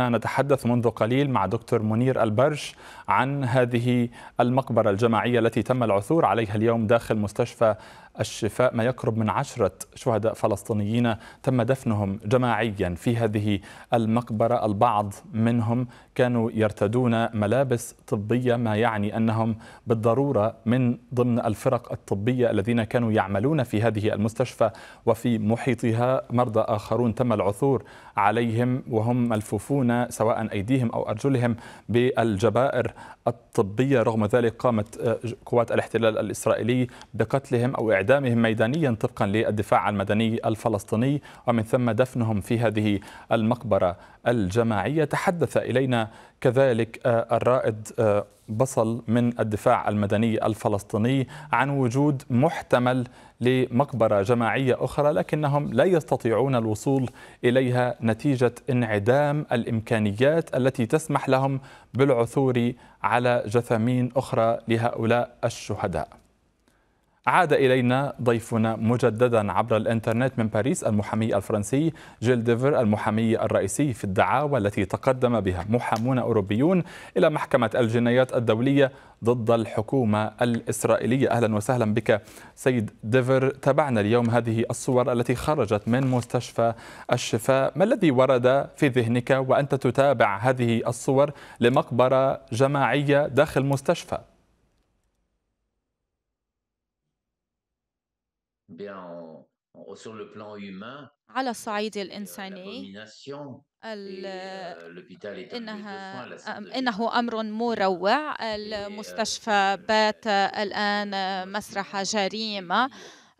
كنا نتحدث منذ قليل مع دكتور منير البرج عن هذه المقبرة الجماعية التي تم العثور عليها اليوم داخل مستشفى الشفاء ما يقرب من عشرة شهداء فلسطينيين تم دفنهم جماعيا في هذه المقبرة البعض منهم كانوا يرتدون ملابس طبية ما يعني أنهم بالضرورة من ضمن الفرق الطبية الذين كانوا يعملون في هذه المستشفى وفي محيطها مرضى آخرون تم العثور عليهم وهم ملفوفون سواء أيديهم أو أرجلهم بالجبائر الطبية رغم ذلك قامت آه، قوات الاحتلال الإسرائيلي بقتلهم أو إعدامهم اعدامهم ميدانيا طبقا للدفاع المدني الفلسطيني ومن ثم دفنهم في هذه المقبرة الجماعية تحدث إلينا كذلك آه، الرائد آه، بصل من الدفاع المدني الفلسطيني عن وجود محتمل لمقبرة جماعية أخرى لكنهم لا يستطيعون الوصول إليها نتيجة انعدام الإمكانيات التي تسمح لهم بالعثور على جثامين أخرى لهؤلاء الشهداء عاد إلينا ضيفنا مجددا عبر الإنترنت من باريس المحامي الفرنسي جيل ديفر المحامي الرئيسي في الدعاوى التي تقدم بها محامون أوروبيون إلى محكمة الجنايات الدولية ضد الحكومة الإسرائيلية أهلا وسهلا بك سيد ديفر تابعنا اليوم هذه الصور التي خرجت من مستشفى الشفاء ما الذي ورد في ذهنك وأنت تتابع هذه الصور لمقبرة جماعية داخل مستشفى على الصعيد الإنساني إنها إنه أمر مروع المستشفى بات الآن مسرح جريمة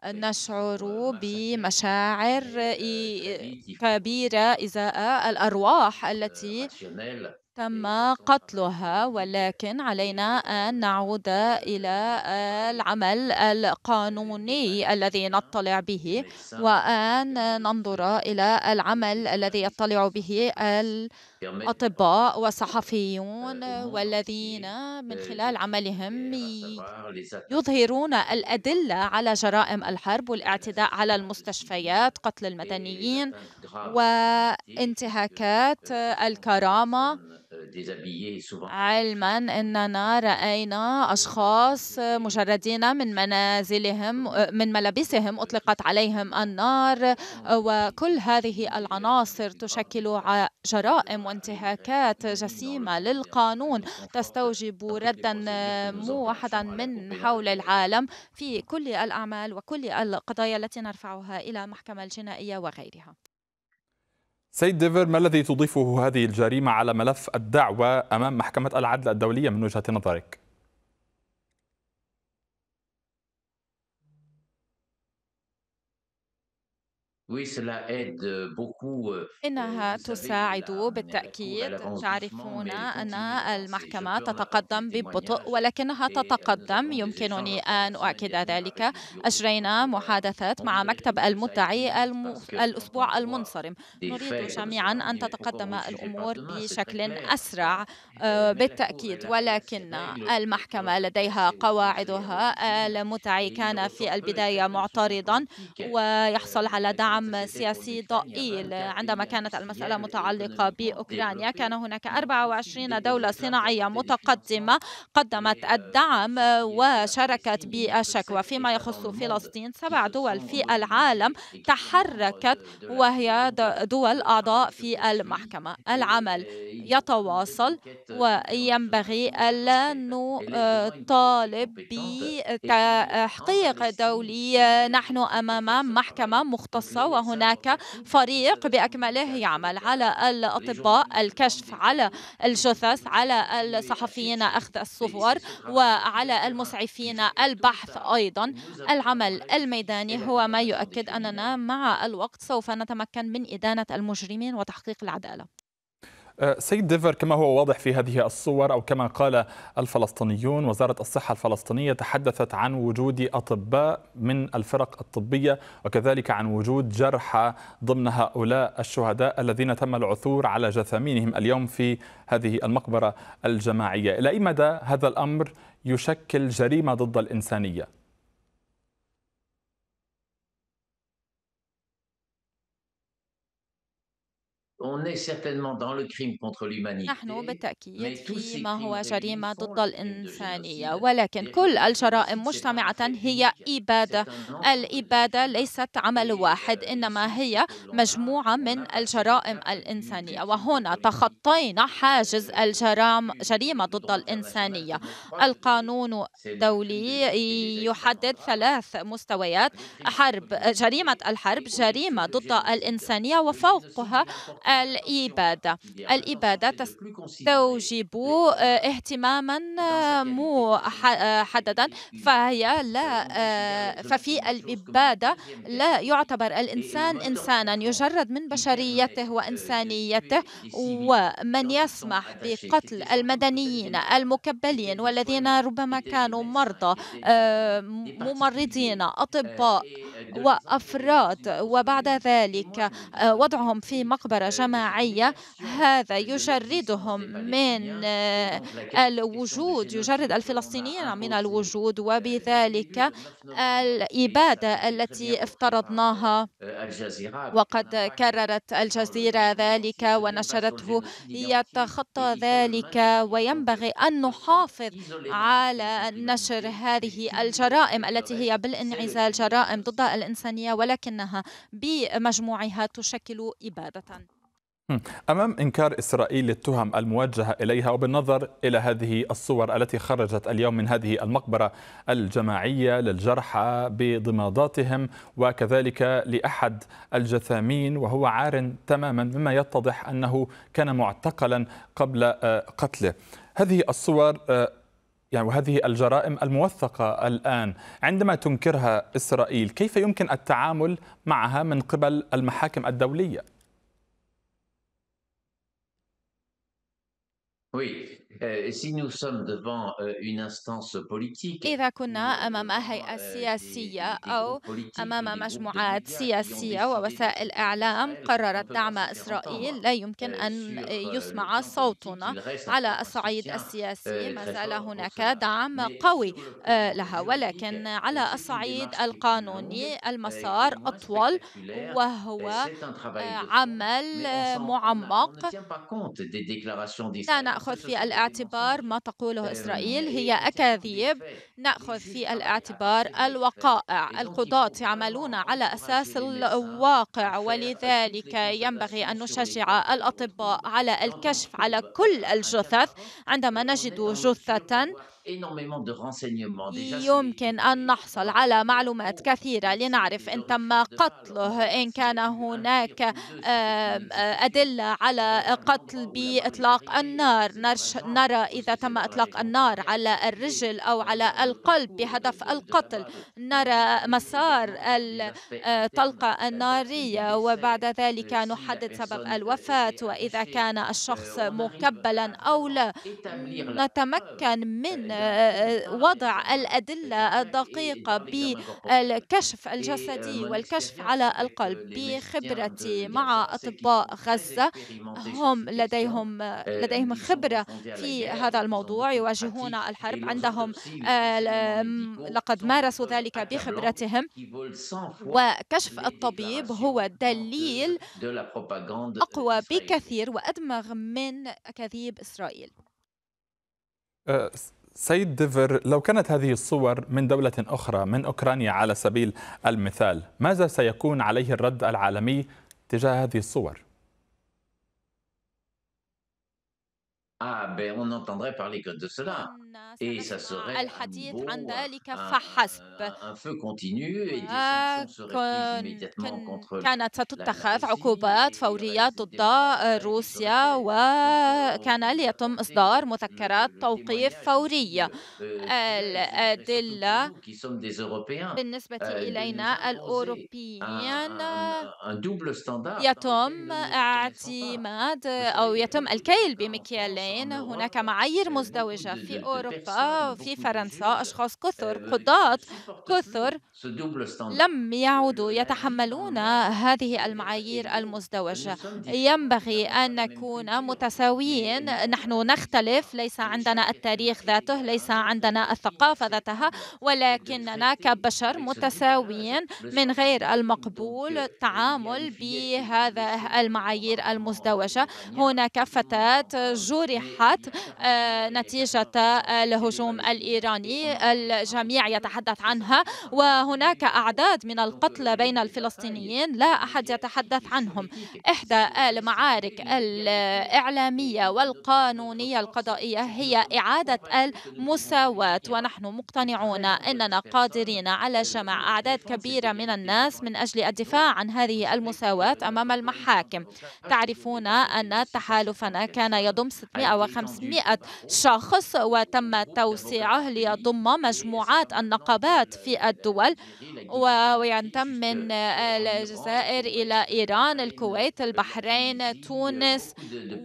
نشعر بمشاعر كبيرة إزاء الأرواح التي تم إيه، قتلها ولكن علينا أن نعود إلى العمل القانوني الذي نطلع به وأن ننظر إلى العمل الذي يطلع به الأطباء والصحفيون آه، والذين من إيه، خلال عملهم إيه، يظهرون الأدلة على جرائم الحرب والاعتداء على المستشفيات قتل المدنيين وانتهاكات الكرامة علما أننا رأينا أشخاص مجردين من منازلهم من ملابسهم أطلقت عليهم النار وكل هذه العناصر تشكل جرائم وانتهاكات جسيمة للقانون تستوجب ردا موحدا من حول العالم في كل الأعمال وكل القضايا التي نرفعها إلى المحكمة الجنائية وغيرها سيد ديفر ما الذي تضيفه هذه الجريمة على ملف الدعوة أمام محكمة العدل الدولية من وجهة نظرك؟ Euh, euh, إنها euh, تساعد بالتأكيد تعرفون أن المحكمة تتقدم ببطء ولكنها تتقدم يمكنني أن أؤكد ذلك أجرينا محادثات مع مكتب المدعي الأسبوع المنصرم نريد جميعا أن تتقدم الأمور بشكل أسرع آه، بالتأكيد ولكن المحكمة لديها قواعدها المدعي كان في البداية معترضا ويحصل على دعم دعم سياسي ضئيل عندما كانت المسألة متعلقة بأوكرانيا كان هناك 24 دولة صناعية متقدمة قدمت الدعم وشاركت بالشكوى فيما يخص فلسطين سبع دول في العالم تحركت وهي دول أعضاء في المحكمة العمل يتواصل وينبغي ألا نطالب بتحقيق دولي نحن أمام محكمة مختصة وهناك فريق بأكمله يعمل على الأطباء الكشف على الجثث على الصحفيين أخذ الصور وعلى المسعفين البحث أيضا العمل الميداني هو ما يؤكد أننا مع الوقت سوف نتمكن من إدانة المجرمين وتحقيق العدالة آه، سيد ديفر كما هو واضح في هذه الصور او كما قال الفلسطينيون وزاره الصحه الفلسطينيه تحدثت عن وجود اطباء من الفرق الطبيه وكذلك عن وجود جرحى ضمن هؤلاء الشهداء الذين تم العثور على جثامينهم اليوم في هذه المقبره الجماعيه الى اي مدى هذا الامر يشكل جريمه ضد الانسانيه On est certainement dans le crime contre l'humanité. نحن بالتأكيد فيما هو euh, جريمة ضد الإنسانية ولكن كل الجرائم مجتمعة هي إبادة الإبادة ليست عمل واحد إنما هي مجموعة من الجرائم الإنسانية وهنا تخطينا حاجز الجرام جريمة ضد الإنسانية القانون الدولي يحدد ثلاث مستويات حرب جريمة الحرب جريمة ضد الإنسانية وفوقها الإبادة الإبادة تستوجب آه، اهتماما آه، محددا آه، فهي لا ففي الإبادة لا يعتبر الإنسان إنسانا يجرد من بشريته وإنسانيته ومن يسمح بقتل المدنيين المكبلين والذين ربما كانوا مرضى ممرضين أطباء وأفراد وبعد ذلك وضعهم في مقبرة جماعية هذا يجردهم من آه، الوجود يجرد الفلسطينيين من الوجود وبذلك الإبادة التي افترضناها وقد كررت الجزيرة ذلك ونشرته يتخطى ذلك وينبغي أن نحافظ على نشر هذه الجرائم التي هي بالانعزال جرائم ضد الإنسانية ولكنها بمجموعها تشكل إبادة أمام إنكار إسرائيل للتهم الموجهة إليها وبالنظر إلى هذه الصور التي خرجت اليوم من هذه المقبرة الجماعية للجرحى بضماداتهم وكذلك لأحد الجثامين وهو عار تماما مما يتضح أنه كان معتقلا قبل آه، قتله هذه الصور آه، يعني وهذه الجرائم الموثقة الآن عندما تنكرها إسرائيل كيف يمكن التعامل معها من قبل المحاكم الدولية؟ 喂。إذا كنا أمام هيئة سياسية أو أمام مجموعات سياسية ووسائل إعلام قررت دعم إسرائيل لا يمكن أن يسمع صوتنا على الصعيد السياسي ما زال هناك دعم قوي لها ولكن على الصعيد القانوني المسار أطول وهو عمل معمق لا نأخذ في الأعلام الاعتبار ما تقوله إسرائيل هي أكاذيب نأخذ في الاعتبار الوقائع القضاة يعملون على أساس الواقع ولذلك ينبغي أن نشجع الأطباء على الكشف على كل الجثث عندما نجد جثة يمكن أن نحصل على معلومات كثيرة لنعرف إن تم قتله إن كان هناك آه، أدلة على قتل بإطلاق النار نرى إذا تم إطلاق النار على الرجل أو على القلب بهدف القتل نرى مسار الطلقة آه، النارية وبعد ذلك euh, نحدد سبب الوفاة وإذا كان الشخص euh, مكبلا أو لا نتمكن من آه، آه، وضع الأدلة الدقيقة بالكشف الجسدي والكشف على القلب بخبرتي مع أطباء غزة هم لديهم آه، لديهم خبرة في هذا الموضوع يواجهون الحرب عندهم لقد مارسوا ذلك بخبرتهم وكشف الطبيب هو دليل أقوى بكثير وأدمغ من أكاذيب إسرائيل سيد ديفر لو كانت هذه الصور من دولة أخرى من أوكرانيا على سبيل المثال ماذا سيكون عليه الرد العالمي تجاه هذه الصور؟ Ah, ben on entendrait parler que de cela. Et ça serait عن ذلك فحسب. آه، كانت ستتخذ عقوبات فورية ضد روسيا وكان ليتم إصدار مذكرات توقيف فورية euh, الأدلة بالنسبة euh, إلينا الأوروبيين يتم اعتماد أو يتم الكيل بمكيالين هناك معايير مزدوجة في أوروبا أوروبا في فرنسا أشخاص كثر قضاة كثر لم يعودوا يتحملون هذه المعايير المزدوجة ينبغي أن نكون متساويين نحن نختلف ليس عندنا التاريخ ذاته ليس عندنا الثقافة ذاتها ولكننا كبشر متساويين من غير المقبول التعامل بهذا المعايير المزدوجة هناك فتاة جرحت نتيجة الهجوم الإيراني الجميع يتحدث عنها وهناك أعداد من القتلى بين الفلسطينيين لا أحد يتحدث عنهم إحدى المعارك الإعلامية والقانونية القضائية هي إعادة المساواة ونحن مقتنعون أننا قادرين على جمع أعداد كبيرة من الناس من أجل الدفاع عن هذه المساواة أمام المحاكم تعرفون أن تحالفنا كان يضم 600 و500 شخص وتم تم توسيعه ليضم مجموعات النقابات في الدول وينتم من الجزائر إلى إيران الكويت البحرين تونس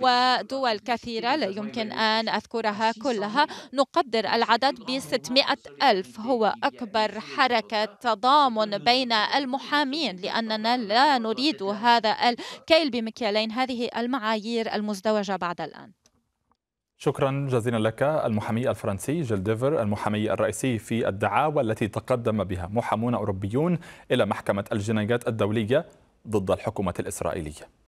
ودول كثيرة لا يمكن أن أذكرها كلها نقدر العدد ب ألف هو أكبر حركة تضامن بين المحامين لأننا لا نريد هذا الكيل بمكيالين هذه المعايير المزدوجة بعد الآن شكرا جزيلا لك المحامي الفرنسي جيل ديفر المحامي الرئيسي في الدعاوى التي تقدم بها محامون أوروبيون إلى محكمة الجنايات الدولية ضد الحكومة الإسرائيلية